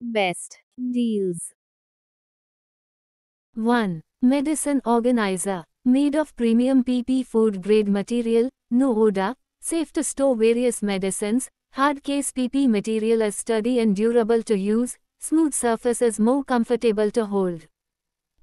Best Deals 1. Medicine Organizer Made of premium PP food grade material, no odor, safe to store various medicines, hard case PP material is sturdy and durable to use, smooth surface is more comfortable to hold.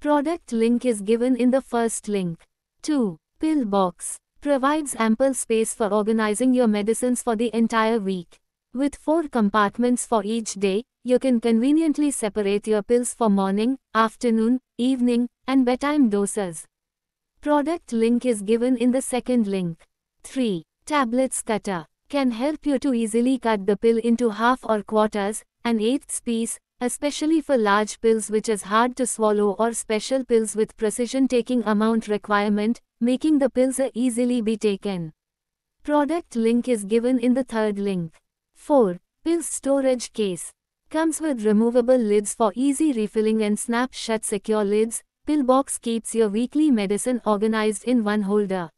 Product link is given in the first link. 2. Pill box provides ample space for organizing your medicines for the entire week. With four compartments for each day, you can conveniently separate your pills for morning, afternoon, evening, and bedtime doses. Product link is given in the second link. 3. Tablets cutter can help you to easily cut the pill into half or quarters, an eighths piece, especially for large pills which is hard to swallow or special pills with precision taking amount requirement, making the pills easily be taken. Product link is given in the third link. 4. Pill storage case Comes with removable lids for easy refilling and snap shut secure lids. Pillbox keeps your weekly medicine organized in one holder.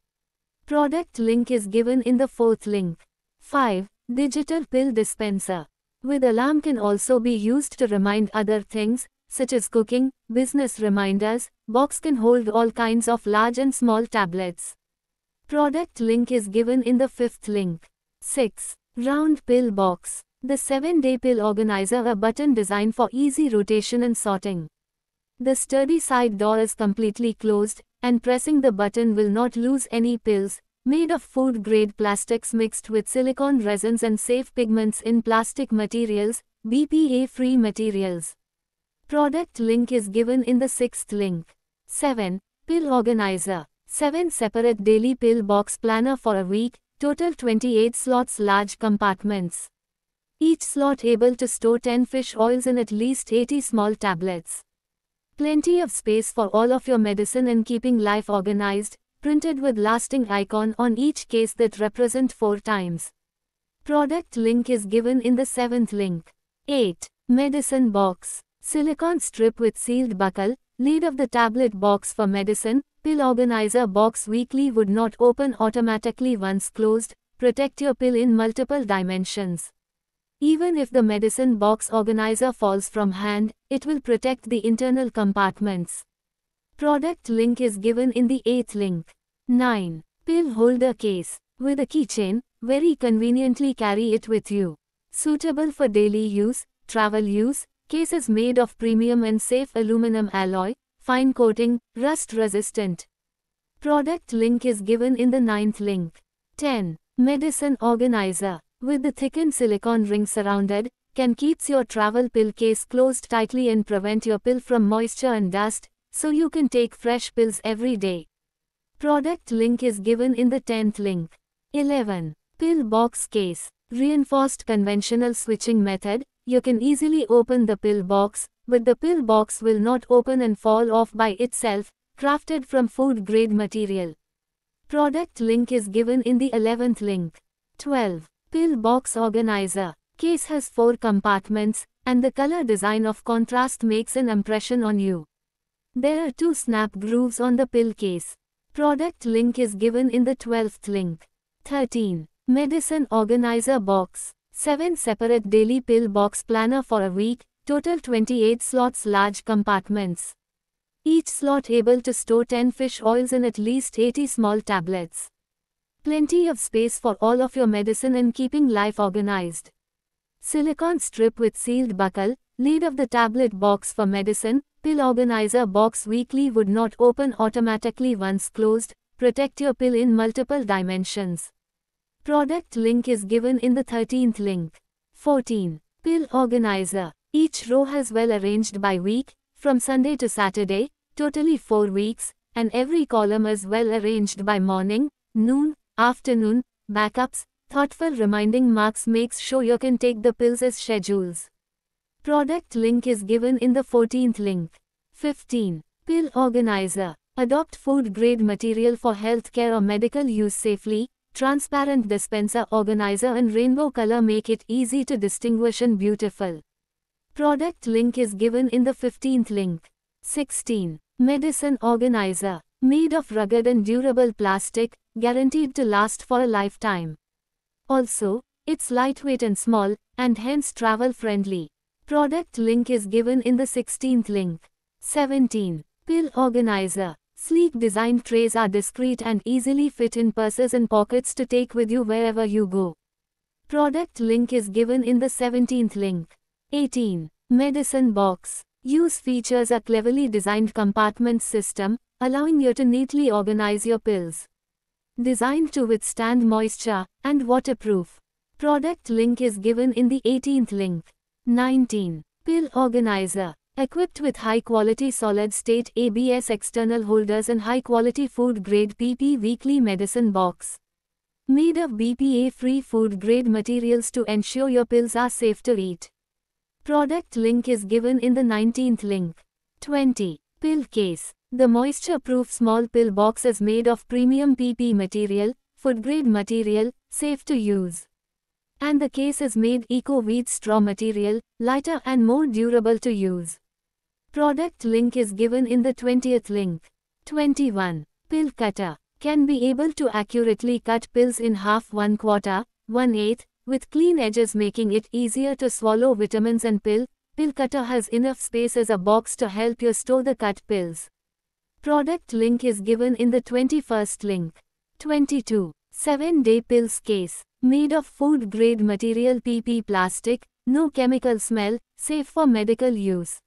Product link is given in the fourth link. 5. Digital pill dispenser. With alarm can also be used to remind other things, such as cooking, business reminders, box can hold all kinds of large and small tablets. Product link is given in the fifth link. 6. Round pill box. The 7-day pill organizer a button designed for easy rotation and sorting. The sturdy side door is completely closed, and pressing the button will not lose any pills, made of food-grade plastics mixed with silicone resins and safe pigments in plastic materials, BPA-free materials. Product link is given in the sixth link. 7. Pill Organizer 7 separate daily pill box planner for a week, total 28 slots large compartments. Each slot able to store 10 fish oils in at least 80 small tablets. Plenty of space for all of your medicine and keeping life organized, printed with lasting icon on each case that represent 4 times. Product link is given in the 7th link. 8. Medicine box. Silicon strip with sealed buckle, Lead of the tablet box for medicine, pill organizer box weekly would not open automatically once closed, protect your pill in multiple dimensions. Even if the medicine box organizer falls from hand, it will protect the internal compartments. Product link is given in the 8th link. 9. Pill holder case. With a keychain, very conveniently carry it with you. Suitable for daily use, travel use, case is made of premium and safe aluminum alloy, fine coating, rust resistant. Product link is given in the ninth link. 10. Medicine Organizer with the thickened silicone ring surrounded, can keeps your travel pill case closed tightly and prevent your pill from moisture and dust, so you can take fresh pills every day. Product link is given in the 10th link. 11. Pill box case. Reinforced conventional switching method, you can easily open the pill box, but the pill box will not open and fall off by itself, crafted from food grade material. Product link is given in the 11th link. 12. Pillbox organizer. Case has four compartments, and the color design of contrast makes an impression on you. There are two snap grooves on the pill case. Product link is given in the 12th link. 13. Medicine Organizer Box. 7 separate daily pill box planner for a week, total 28 slots large compartments. Each slot able to store 10 fish oils in at least 80 small tablets. Plenty of space for all of your medicine and keeping life organized. Silicon strip with sealed buckle, lid of the tablet box for medicine, pill organizer box weekly would not open automatically once closed, protect your pill in multiple dimensions. Product link is given in the 13th link. 14. Pill organizer. Each row has well arranged by week, from Sunday to Saturday, totally 4 weeks, and every column is well arranged by morning, noon, afternoon, backups, thoughtful reminding marks makes sure you can take the pills as schedules. Product link is given in the 14th link. 15. Pill Organizer. Adopt food-grade material for healthcare or medical use safely. Transparent dispenser organizer and rainbow color make it easy to distinguish and beautiful. Product link is given in the 15th link. 16. Medicine Organizer. Made of rugged and durable plastic, guaranteed to last for a lifetime. Also, it's lightweight and small, and hence travel friendly. Product link is given in the 16th link. 17. Pill Organizer. Sleek design trays are discreet and easily fit in purses and pockets to take with you wherever you go. Product link is given in the 17th link. 18. Medicine Box. Use features a cleverly designed compartment system, allowing you to neatly organize your pills. Designed to withstand moisture and waterproof. Product link is given in the 18th link. 19. Pill Organizer. Equipped with high-quality solid-state ABS external holders and high-quality food-grade PP weekly medicine box. Made of BPA-free food-grade materials to ensure your pills are safe to eat. Product link is given in the 19th link. 20. Pill Case. The moisture-proof small pill box is made of premium PP material, food-grade material, safe to use. And the case is made eco-weed straw material, lighter and more durable to use. Product link is given in the 20th link. 21. Pill cutter can be able to accurately cut pills in half one quarter, one eighth, with clean edges making it easier to swallow vitamins and pill. Pill cutter has enough space as a box to help you store the cut pills. Product link is given in the 21st link. 22. 7-day pills case. Made of food-grade material PP plastic, no chemical smell, safe for medical use.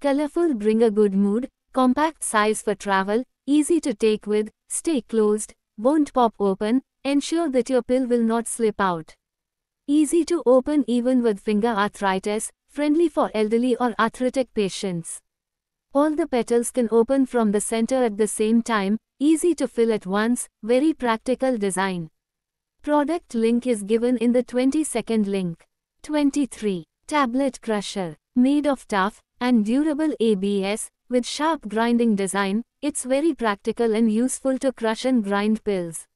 Colorful bring a good mood, compact size for travel, easy to take with, stay closed, won't pop open, ensure that your pill will not slip out. Easy to open even with finger arthritis, friendly for elderly or arthritic patients. All the petals can open from the center at the same time, easy to fill at once, very practical design. Product link is given in the 20 second link. 23. Tablet Crusher. Made of tough and durable ABS, with sharp grinding design, it's very practical and useful to crush and grind pills.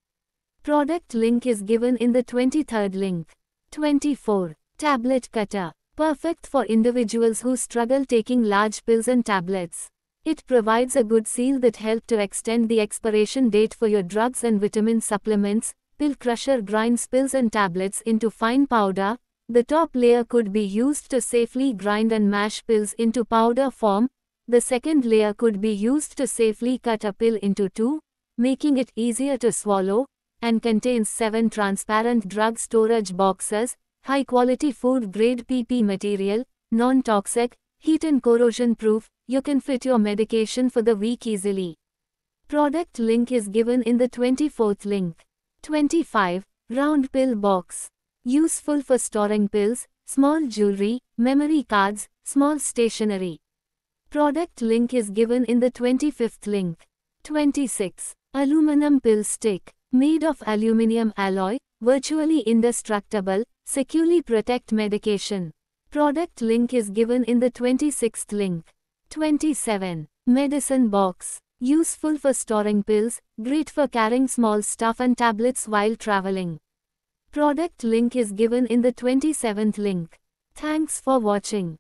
Product link is given in the 23rd link. 24. Tablet Cutter. Perfect for individuals who struggle taking large pills and tablets. It provides a good seal that help to extend the expiration date for your drugs and vitamin supplements. Pill crusher grinds pills and tablets into fine powder. The top layer could be used to safely grind and mash pills into powder form. The second layer could be used to safely cut a pill into two, making it easier to swallow, and contains seven transparent drug storage boxes, high quality food grade PP material, non-toxic, heat and corrosion proof, you can fit your medication for the week easily. Product link is given in the 24th link. 25. Round pill box. Useful for storing pills, small jewelry, memory cards, small stationery. Product link is given in the 25th link. 26. Aluminum pill stick. Made of aluminium alloy, virtually indestructible, Securely protect medication. Product link is given in the 26th link. 27. Medicine box. Useful for storing pills, great for carrying small stuff and tablets while traveling. Product link is given in the 27th link. Thanks for watching.